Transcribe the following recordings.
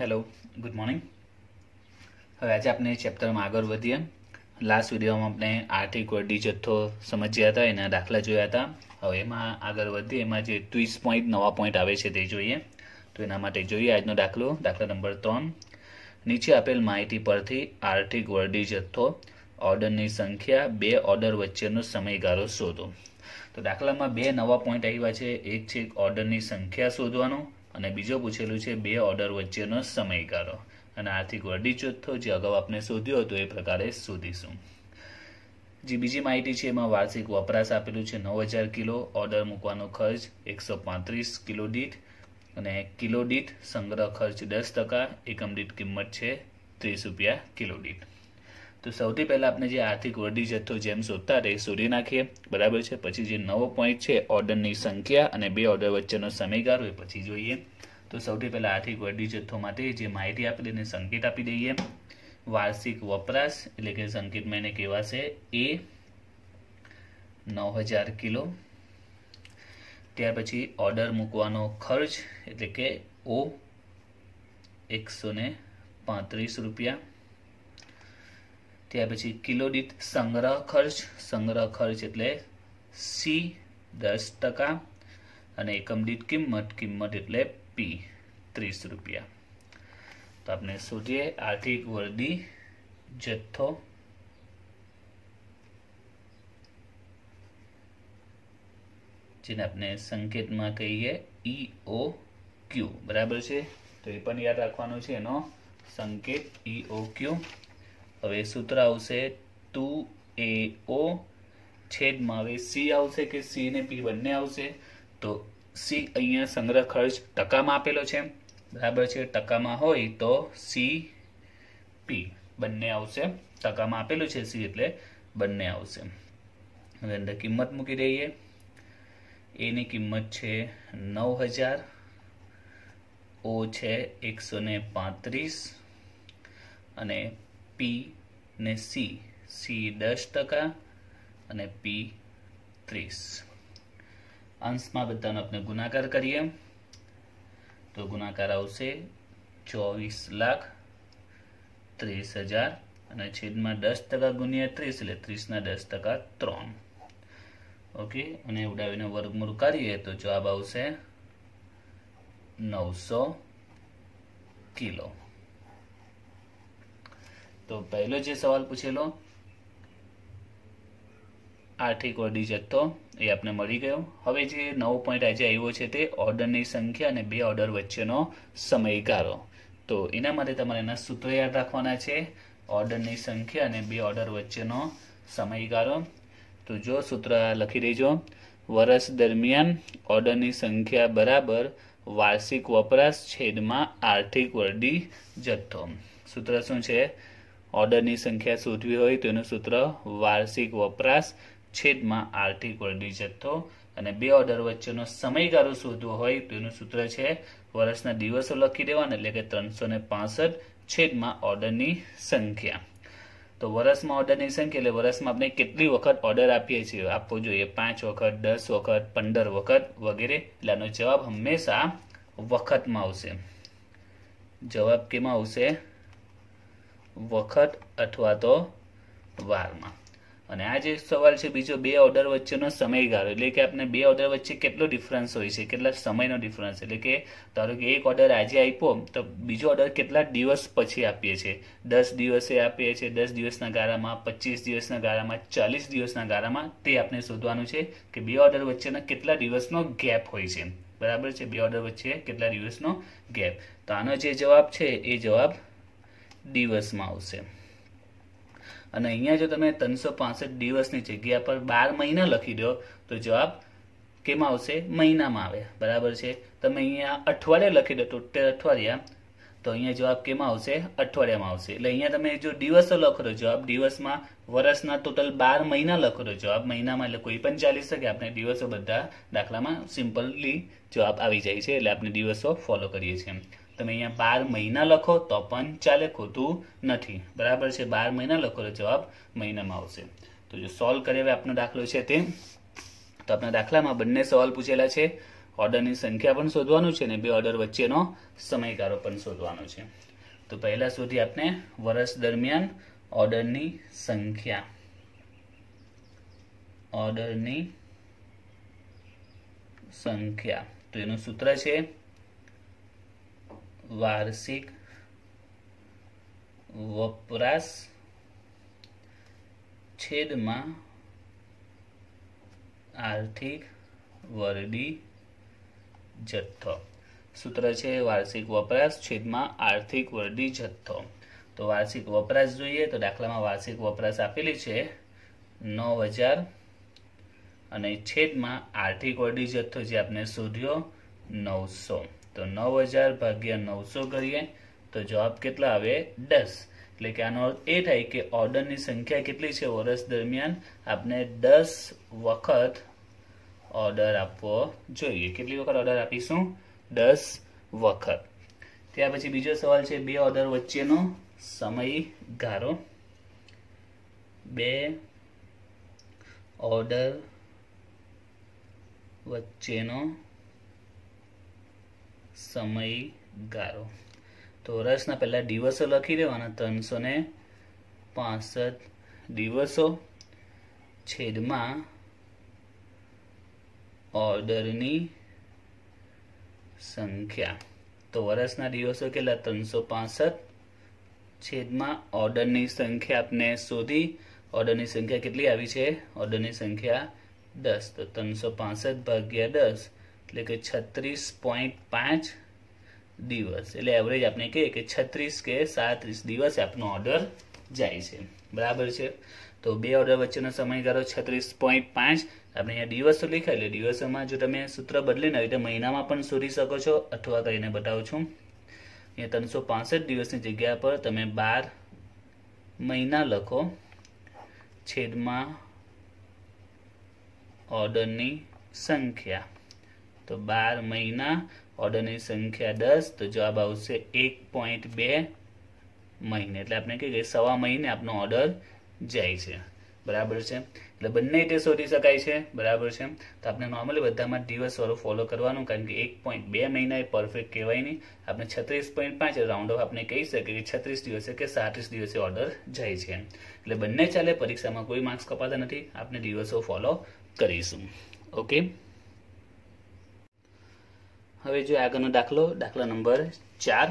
hello good morning હવે આજે આપણે ચેપ્ટરમાં આગળ વધીએ લાસ્ટ વિડીયોમાં આપણે આર્થિક વડી જથ્થો સમજ્યા હતા એના દાખલા જોયા હતા હવે એમાં આગળ વધીએ એમાં જે ત્રીસ પોઈન્ટ નવા પોઈન્ટ આવે છે તે જોઈએ તો એના માટે જોઈએ આજનો દાખલો દાખલા નંબર ત્રણ નીચે આપેલ માહિતી પરથી આર્થિક વરડી જથ્થો ઓર્ડરની સંખ્યા બે ઓર્ડર વચ્ચેનો સમયગાળો શોધો તો દાખલામાં બે નવા પોઈન્ટ આવ્યા છે એક છે ઓર્ડરની સંખ્યા શોધવાનો અને બીજો પૂછેલું છે બે ઓર્ડર વચ્ચેનો સમયગાળો અને આર્થિક વડી ચોથો જે અગાઉ આપણે શોધ્યો હતો એ પ્રકારે શોધીશું જે બીજી માહિતી છે એમાં વાર્ષિક વપરાશ આપેલું છે નવ હજાર કિલો ઓર્ડર મૂકવાનો ખર્ચ એકસો પાંત્રીસ કિલો દીઠ અને કિલો દીઠ સંગ્રહ ખર્ચ દસ ટકા એકમ દીઠ કિંમત છે ત્રીસ રૂપિયા કિલો દીઠ તો સૌથી પહેલાં આપણે જે આર્થિક વૃદ્ધિ જથ્થો જેમ શોધતા તે શોધી નાખીએ બરાબર છે પછી જે નવો પોઈન્ટ છે ઓર્ડરની સંખ્યા અને બે ઓર્ડર વચ્ચેનો સમયગાળો એ પછી જોઈએ તો સૌથી પહેલાં આર્થિક વૃદ્ધિ જથ્થો માટે જે માહિતી આપી એને સંકેત આપી દઈએ વાર્ષિક વપરાશ એટલે કે સંકેતમાં એને કહેવાશે એ નવ હજાર કિલો ત્યાર પછી ઓર્ડર મૂકવાનો ખર્ચ એટલે કે ઓ એકસો પાંત્રીસ રૂપિયા ત્યાર પછી કિલો દીઠ સંગ્રહ ખર્ચ સંગ્રહ ખર્ચ એટલે સી દસ ટકા અને એકમ દીઠ કિંમત કિંમત એટલે પી ત્રીસ રૂપિયા તો આપણે શોધીએ આર્થિક વર્દી જથ્થો જેને આપણે સંકેતમાં કહીએ ઈઓ ક્યુ બરાબર છે તો એ પણ યાદ રાખવાનું છે એનો સંકેત ઈઓ ક્યુ હવે સૂત્ર આવશે ટુ એ ઓ છેદમાં હવે સી આવશે કે સી ને પી બંને આવશે તો સી અહીંયા સંગ્રહ ખર્ચ ટકામાં આપેલો છે બરાબર છે ટકામાં હોય તો સી પી બંને આવશે ટકામાં આપેલું છે સી એટલે બંને આવશે હવે અંદર કિંમત મૂકી દઈએ એની કિંમત છે નવ હજાર ઓ છે એકસો પાંત્રીસ અને પી ને સી સી દસ ટકા અને પી ત્રીસ અંશમાં બધાનો આપણે ગુણાકાર કરીએ તો ગુણાકાર આવશે ચોવીસ લાખ ત્રીસ હજાર અને છેદમાં દસ ટકા ગુણ્યા ત્રીસ એટલે ત્રીસના દસ ટકા ત્રણ ઓકે અને ઉડાવીને વર્ગમૂળ કરીએ તો જવાબ આવશે નવસો કિલો તો પહેલો જે સવાલ પૂછેલો આર્થિક વડી જથ્થો એ આપણે મળી ગયો હવે જે નવો પોઈન્ટ આજે આવ્યો છે તે ઓર્ડરની સંખ્યા અને બે ઓર્ડર વચ્ચેનો સમયગાળો તો એના માટે તમારે એના સૂત્રો યાદ રાખવાના છે ઓર્ડરની સંખ્યા અને બે ઓર્ડર વચ્ચેનો સમયગાળો તો જો સૂત્ર લખી દેજો વર્ષ દરમિયાન ઓર્ડરની સંખ્યા બરાબર વાર્ષિક વપરાશ છેદમાં આર્થિક વરડી જથ્થો સૂત્ર શું છે ઓર્ડરની સંખ્યા શોધવી હોય તો એનું સૂત્ર વાર્ષિક વપરાશ છેદમાં આર્થિક વળગી જથ્થો અને બે ઓર્ડર વચ્ચેનો સમયગાળો શોધવો હોય તો એનું સૂત્ર છે વર્ષના દિવસો લખી દેવાના એટલે કે ત્રણસો ને છેદમાં ઓર્ડરની સંખ્યા તો વર્ષમાં ઓર્ડરની સંખ્યા એટલે વર્ષમાં આપણે કેટલી વખત ઓર્ડર આપીએ છીએ આપવો જોઈએ પાંચ વખત દસ વખત પંદર વખત વગેરે એટલે આનો જવાબ હંમેશા વખતમાં આવશે જવાબ કેમાં આવશે વખત અથવા તો વારમાં અને આ જે સવાલ છે બીજો બે ઓર્ડર વચ્ચેનો સમયગાળો એટલે કે આપણે બે ઓર્ડર વચ્ચે કેટલો ડિફરન્સ હોય છે કેટલા સમયનો ડિફરન્સ એટલે કે ધારો કે એક ઓર્ડર આજે આપ્યો તો બીજો ઓર્ડર કેટલા દિવસ પછી આપીએ છીએ દસ દિવસે આપીએ છીએ દસ દિવસના ગાળામાં પચીસ દિવસના ગાળામાં ચાલીસ દિવસના ગાળામાં તે આપણે શોધવાનું છે કે બે ઓર્ડર વચ્ચેના કેટલા દિવસનો ગેપ હોય છે બરાબર છે બે ઓર્ડર વચ્ચે કેટલા દિવસનો ગેપ તો આનો જે જવાબ છે એ જવાબ દિવસમાં આવશે અને અહીંયા જો તમે ત્રણસો પાસઠ દિવસની જગ્યા પર બાર મહિના લખી દો તો જવાબ કેમાં આવશે મહિનામાં આવે બરાબર છે તમે અહીંયા અઠવાડિયે લખી દો તોતેર અઠવાડિયા તો અહીંયા જવાબ કેમાં આવશે અઠવાડિયામાં આવશે એટલે અહીંયા તમે જો દિવસો લખો તો જવાબ દિવસમાં વર્ષના ટોટલ બાર મહિના લખો તો જવાબ મહિનામાં એટલે કોઈ પણ ચાલી શકે આપણે દિવસો બધા દાખલામાં સિમ્પલલી જવાબ આવી જાય છે એટલે આપણે દિવસો ફોલો કરીએ છીએ તમે અહીંયા બાર મહિના લખો તો પણ ચાલે ખોટું નથી બરાબર છે બાર મહિના લખો તો જવાબ મહિનામાં આવશે તો જો સોલ્વ કરીએ હવે આપણો દાખલો છે તે તો આપણા દાખલામાં બંને સવાલ પૂછેલા છે ઓર્ડરની સંખ્યા પણ શોધવાનું છે અને બે ઓર્ડર વચ્ચેનો સમયગાળો પણ શોધવાનો છે તો પહેલાં સુધી આપણે વર્ષ દરમિયાન ઓર્ડરની સંખ્યા ઓર્ડરની સંખ્યા તો એનું સૂત્ર છે વાર્ષિક વપરાશ છેદમાં આર્થિક વરડી જથ્થો સૂત્ર છે વાર્ષિક વપરાશ છેદમાં આર્થિક વરડી જથ્થો તો વાર્ષિક વપરાશ જોઈએ તો દાખલામાં વાર્ષિક વપરાશ આપેલી છે નવ હજાર અને છેદમાં આર્થિક વરડી જથ્થો જે આપણે શોધ્યો નવસો તો નવ હજાર ભાગ્યા નવસો કરીએ તો જવાબ કેટલા આવે દસ એટલે કે આનો અર્થ એ થાય કે ઓર્ડરની સંખ્યા કેટલી છે વર્ષ દરમિયાન આપને દસ વખત ઓર્ડર આપવો જોઈએ કેટલી વખત ઓર્ડર આપીશું દસ વખત ત્યાર પછી બીજો સવાલ છે બે ઓર્ડર વચ્ચેનો સમયગાળો બે ઓર્ડર વચ્ચેનો સમયગાળો તો વર્ષના પહેલાં દિવસો લખી દેવાના ત્રણસો ને પાસઠ દિવસો છેદમાં ઓર્ડરની સંખ્યા તો વર્ષના દિવસો કેટલા ત્રણસો પાસઠ છેદમાં ઓર્ડરની સંખ્યા આપને શોધી ઓર્ડરની સંખ્યા કેટલી આવી છે ઓર્ડરની સંખ્યા દસ તો ત્રણસો પાસઠ ભાગ્યા દસ એટલે કે છત્રીસ પોઈન્ટ પાંચ દિવસ એટલે એવરેજ આપણે કહીએ કે છત્રીસ કે સાત્રીસ દિવસ આપનો ઓર્ડર જાય છે બરાબર છે તો બે ઓર્ડર વચ્ચેનો સમયગાળો છત્રીસ પોઈન્ટ પાંચ આપણે અહીંયા દિવસો લખ્યા એટલે દિવસોમાં જો તમે સૂત્ર બદલીને આવી રીતે મહિનામાં પણ શોધી શકો છો અથવા કરીને બતાવું છું અહીંયા ત્રણસો પાસઠ દિવસની જગ્યા પર તમે બાર મહિના લખો છેદમાં ઓર્ડરની સંખ્યા તો બાર મહિના ઓર્ડરની સંખ્યા દસ તો જવાબ આવશે એક પોઈન્ટ બે મહિને એટલે આપણે કહીએ ગઈ સવા મહિને આપનો ઓર્ડર જાય છે બરાબર છે એટલે બંને રીતે શોધી શકાય છે બરાબર છે તો આપણે નોર્મલી બધામાં દિવસ ફોલો કરવાનું કારણ કે એક પોઈન્ટ બે મહિના એ પરફેક્ટ કહેવાય નહીં આપણે છત્રીસ પોઈન્ટ પાંચ રાઉન્ડ ઓફ આપણે કહી શકીએ કે છત્રીસ દિવસે કે સાત્રીસ દિવસે ઓર્ડર જાય છે એટલે બંને ચાલે પરીક્ષામાં કોઈ માર્ક્સ કપાતા નથી આપણે દિવસો ફોલો કરીશું ઓકે હવે જો આગળનો દાખલો દાખલા નંબર ચાર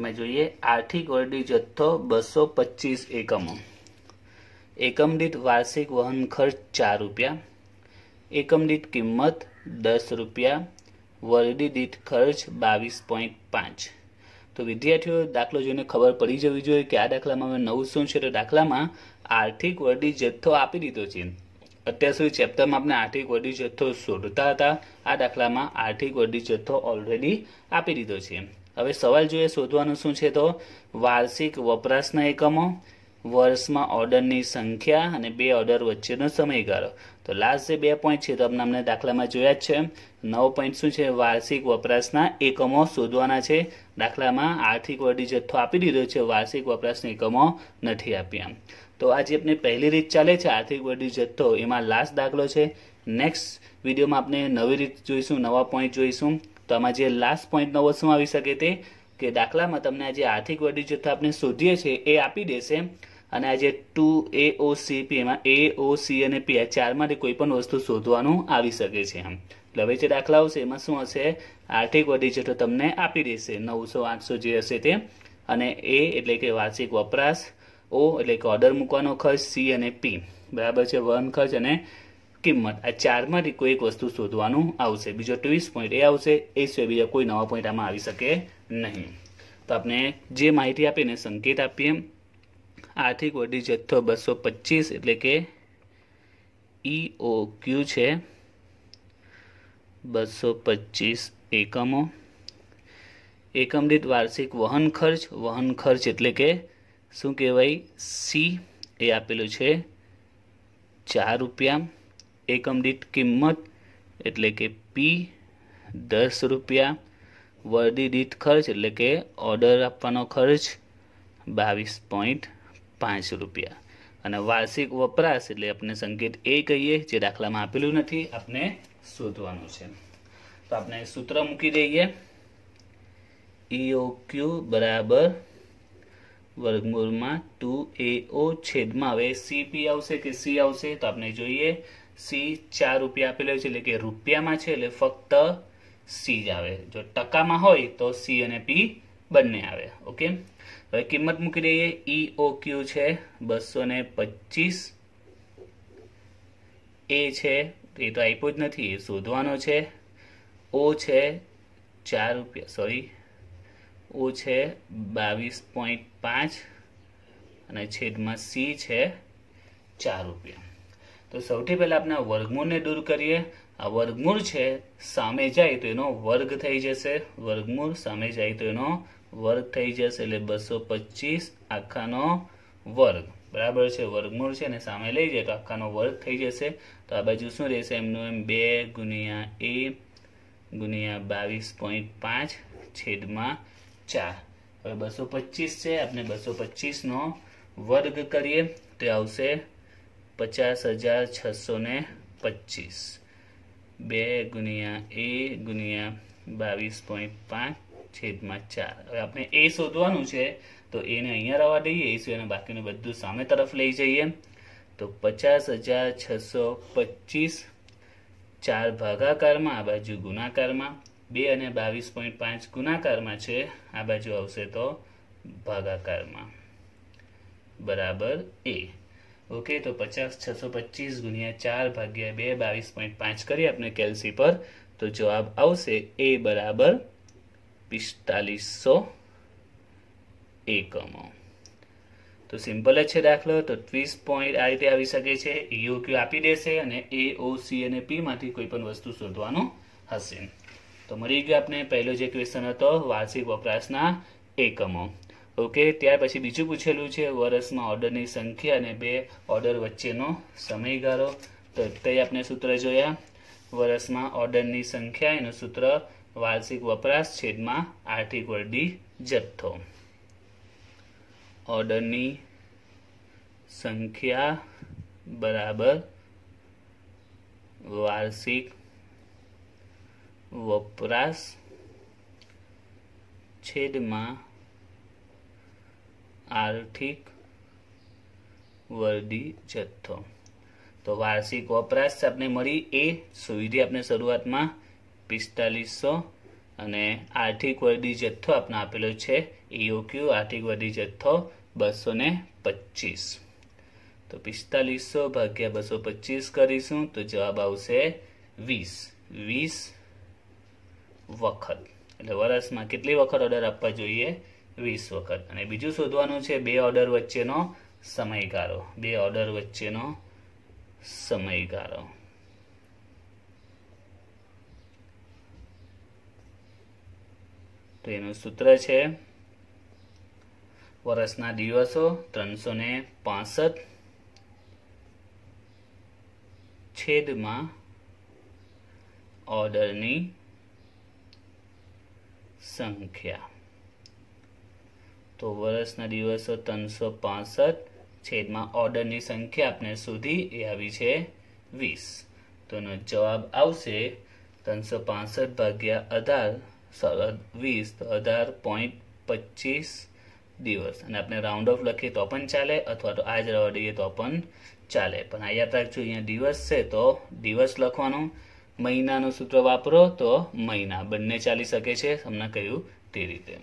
એમાં જોઈએ આર્થિક ઓરડી જથ્થો બસો પચીસ એકમો એકમ દીઠ વાર્ષિક વહન ખર્ચ ચાર રૂપિયા એકમ દીઠ કિંમત દસ રૂપિયા વરડી દીઠ ખર્ચ બાવીસ પોઈન્ટ પાંચ તો વિદ્યાર્થીઓ દાખલો જોઈને ખબર પડી જવી જોઈએ કે આ દાખલામાં અમે નવું શું છે તો દાખલામાં આર્થિક વરડી જથ્થો આપી દીધો છે અત્યાર સુધી ચેપ્ટરમાં આપણે આર્થિક વડી જથ્થો શોધતા હતા આ દાખલામાં આર્થિક વડી જથ્થો ઓલરેડી આપી દીધો છે હવે સવાલ જોઈએ શોધવાનું શું છે તો વાર્ષિક વપરાશના એકમો વર્ષમાં ઓર્ડરની સંખ્યા અને બે ઓર્ડર વચ્ચેનો સમયગાળો તો લાસ્ટ જે બે પોઈન્ટ છે તો આપણે અમને દાખલામાં જોયા જ છે નવ પોઈન્ટ શું છે વાર્ષિક વપરાશના એકમો શોધવાના છે દાખલામાં આર્થિક વડી જથ્થો આપી દીધો છે વાર્ષિક વપરાશના એકમો નથી આપ્યા તો આજે આપણે પહેલી રીત ચાલે છે આર્થિક વૃદ્ધિ જથ્થો એમાં લાસ્ટ દાખલો છે નેક્સ્ટ વિડીયોમાં આપણે નવી રીત જોઈશું નવા પોઈન્ટ જોઈશું તો આમાં જે લાસ્ટ પોઈન્ટ નવો શું આવી શકે તે કે દાખલામાં તમને આજે આર્થિક વૃદ્ધિ જથ્થો આપણે શોધીએ છીએ એ આપી દેશે અને આજે ટુ એ ઓ સી પી એમાં એ ઓ સી અને પી આ ચારમાંથી કોઈ પણ વસ્તુ શોધવાનું આવી શકે છે એમ એટલે હવે જે દાખલાઓ છે એમાં શું હશે આર્થિક વૃદ્ધિ જથ્થો તમને આપી દેશે નવસો આઠસો જે હશે તે અને એ એટલે કે વાર્ષિક વપરાશ ઓ એટલે કે ઓર્ડર મૂકવાનો ખર્ચ સી અને પી બરાબર છે વહન ખર્ચ અને કિંમત આ ચારમાંથી કોઈ એક વસ્તુ શોધવાનું આવશે બીજો ત્રીસ પોઈન્ટ એ આવશે એ સિવાય બીજા કોઈ નવા પોઈન્ટ આમાં આવી શકે નહીં તો આપણે જે માહિતી આપીને સંકેત આપીએ આર્થિક વડી જથ્થો બસો પચીસ એટલે કે ઈ ઓ ક્યુ છે બસો પચીસ એકમો એકમ દીઠ વાર્ષિક વહન ખર્ચ વહન ખર્ચ એટલે કે શું કહેવાય સી એ આપેલું છે ચાર રૂપિયા એકમ દીઠ કિંમત એટલે કે પી દસ રૂપિયા વર્દી દીઠ ખર્ચ એટલે કે ઓર્ડર આપવાનો ખર્ચ બાવીસ પોઈન્ટ પાંચ રૂપિયા અને વાર્ષિક વપરાશ એટલે આપણે સંકેત એ કહીએ જે દાખલામાં આપેલું નથી આપણે શોધવાનું છે તો આપણે સૂત્ર મૂકી દઈએ ઈઓ e ક્યુ બરાબર વર્ગમૂળમાં ટુ એ ઓ છેદમાં હવે સી પી આવશે કે સી આવશે તો આપણે જોઈએ સી ચાર રૂપિયા આપેલો છે એટલે કે રૂપિયામાં છે એટલે ફક્ત સી જ આવે જો ટકામાં હોય તો સી અને પી બંને આવે ઓકે હવે કિંમત મૂકી દઈએ ઈ ઓ ક્યુ છે બસો ને પચીસ એ છે એ તો આપ્યું જ નથી એ શોધવાનો છે ઓ છે ચાર રૂપિયા સોરી ઓ છે બાવીસ પોઈન્ટ પાંચ અને છેદમાં સી છે ચાર રૂપિયા તો સૌથી પહેલાં આપણે વર્ગમૂળને દૂર કરીએ આ વર્ગમૂળ છે સામે જાય તો એનો વર્ગ થઈ જશે વર્ગમૂળ સામે જાય તો એનો વર્ગ થઈ જશે એટલે બસો પચીસ આખાનો વર્ગ બરાબર છે વર્ગમૂળ છે ને સામે લઈ જાય તો આખાનો વર્ગ થઈ જશે તો આ બાજુ શું રહેશે એમનું એમ બે ગુણ્યા એ ગુણ્યા બાવીસ પોઈન્ટ પાંચ છેદમાં ચાર હવે બસો પચીસ છે આપણે બસો પચીસનો વર્ગ કરીએ તો આવશે પચાસ હજાર છસો ને પચીસ બે ગુણ્યા એ ગુણ્યા બાવીસ પોઈન્ટ પાંચ છેદમાં ચાર હવે આપણે એ શોધવાનું છે તો એને અહીંયા રવા દઈએ એ સિવાયને બાકીનું બધું સામે તરફ લઈ જઈએ તો પચાસ હજાર છસો પચીસ ચાર ભાગાકારમાં આ બાજુ ગુણાકારમાં બે અને બાવીસ પોઈન્ટ પાંચ ગુણાકારમાં છે આ બાજુ આવશે તો ભાગાકારમાં બરાબર એ ઓકે તો પચાસ છસો પચીસ ગુણ્યા ચાર ભાગ્યા બે બાવીસ પોઈન્ટ પાંચ કરી આપણે કેલ્સી પર તો જવાબ આવશે એ બરાબર પિસ્તાલીસો એકમો તો સિમ્પલ જ છે દાખલો તો ટ્વીસ પોઈન્ટ આ રીતે આવી શકે છે ઈઓ ક્યુ આપી દેશે અને એ ઓ સી અને પીમાંથી કોઈ પણ વસ્તુ શોધવાનું હશે તો મળી ગયો આપણે પહેલો જે ક્વેશ્ચન હતો વાર્ષિક વપરાશના એકમો ઓકે ત્યાર પછી બીજું પૂછેલું છે વર્ષમાં ઓર્ડરની સંખ્યા અને બે ઓર્ડર વચ્ચેનો સમયગાળો તો તે આપણે સૂત્ર જોયા વર્ષમાં ઓર્ડરની સંખ્યા એનું સૂત્ર વાર્ષિક વપરાશ છેદમાં આર્થિક વર્ડી જથ્થો ઓર્ડરની સંખ્યા બરાબર વાર્ષિક વપરાશ છેદમાં આર્થિક વર્દી જથ્થો તો વાર્ષિક વપરાશ આપણે મળી એ સુવિધી આપણે શરૂઆતમાં પિસ્તાલીસો અને આર્થિક વર્દી જથ્થો આપણે આપેલો છે ઈઓક્યુ e આર્થિક વર્દી જથ્થો બસો ને પચીસ તો પિસ્તાલીસો ભાગ્યા બસો પચીસ કરીશું તો જવાબ આવશે વીસ વીસ વખત એટલે વર્ષમાં કેટલી વખત ઓર્ડર આપવા જોઈએ વીસ વખત અને બીજું શોધવાનું છે બે ઓર્ડર વચ્ચેનો સમયગાળો બે ઓર્ડર વચ્ચેનો સમયગાળો તો એનું સૂત્ર છે વર્ષના દિવસો ત્રણસો ને પાસઠ છેદમાં ઓર્ડરની સંખ્યા તો વર્ષના દિવસો ત્રણસો પાસઠ છેદમાં ઓર્ડરની સંખ્યા આપણે શોધી એ આવી છે વીસ તો એનો જવાબ આવશે ત્રણસો પાસઠ ભાગ્યા અઢાર સરદ વીસ તો અઢાર પોઈન્ટ પચીસ દિવસ અને આપણે રાઉન્ડ ઓફ લખીએ તો પણ ચાલે અથવા તો આજ જ રવા દઈએ તો પણ ચાલે પણ આ યાદ રાખજો અહીંયા દિવસ છે તો દિવસ લખવાનું મહિનાનું સૂત્ર વાપરો તો મહિના બંને ચાલી શકે છે હમણાં કહ્યું તે રીતે